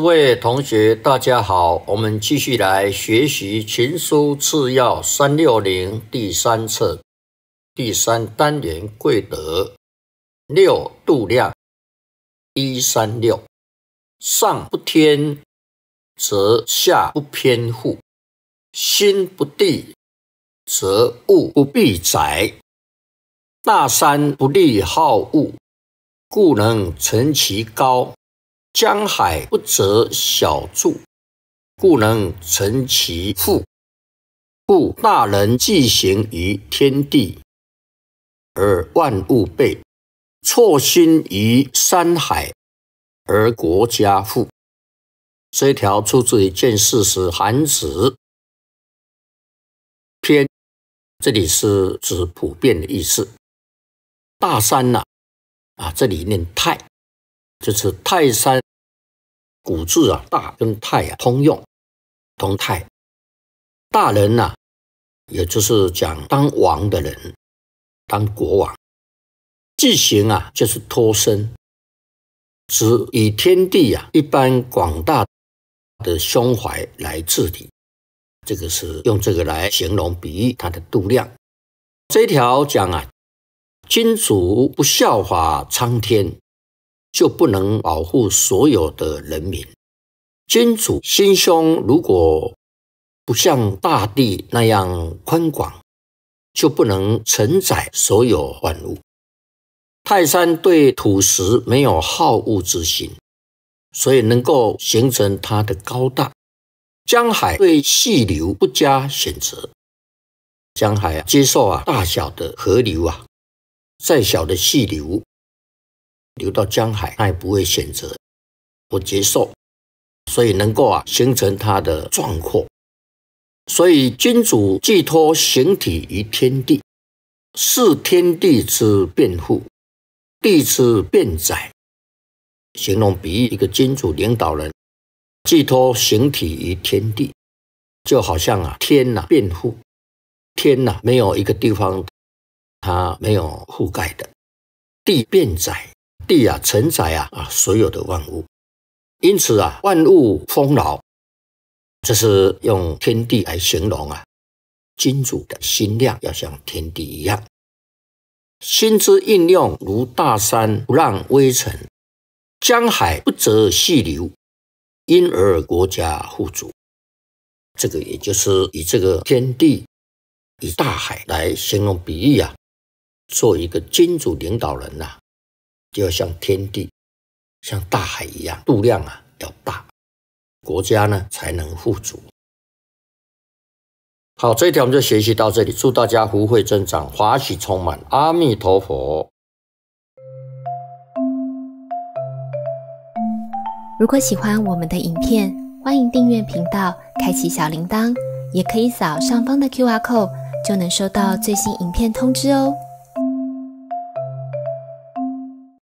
各位同学，大家好，我们继续来学习《群书次要》三六零第三册第三单元“贵德六度量一三六上不天，则下不偏护；心不地，则物不必宅。大山不立好物，故能成其高。”江海不择小住，故能成其富；故大人既行于天地，而万物备；错心于山海，而国家富。这一条出自一件事实，《韩子》篇，这里是指普遍的意思。大山呐，啊，这里念泰，就是泰山。古字啊，大跟太啊通用，同泰。大人呐，也就是讲当王的人，当国王。既行啊，就是托身，指以天地啊一般广大的胸怀来治理。这个是用这个来形容比喻它的度量。这一条讲啊，君主不效法苍天。就不能保护所有的人民。君主心胸如果不像大地那样宽广，就不能承载所有万物。泰山对土石没有好恶之心，所以能够形成它的高大。江海对细流不加选择，江海接受啊大小的河流啊，再小的细流。流到江海，他也不会选择不接受，所以能够啊形成他的壮阔。所以君主寄托形体于天地，视天地之变厚，地之变窄，形容比喻一个君主领导人寄托形体于天地，就好像啊天呐变厚，天呐没有一个地方它没有覆盖的，地变窄。地啊，承载啊啊，所有的万物，因此啊，万物丰饶，这是用天地来形容啊。君主的心量要像天地一样，心之应用如大山不让微尘，江海不择细流，因而国家富足。这个也就是以这个天地、以大海来形容比喻啊，做一个君主领导人呐。要像天地、像大海一样，度量啊要大，国家呢才能富足。好，这一条我们就学习到这里。祝大家福慧增长，欢喜充满。阿弥陀佛。如果喜欢我们的影片，欢迎订阅频道，开启小铃铛，也可以扫上方的 Q R code，就能收到最新影片通知哦。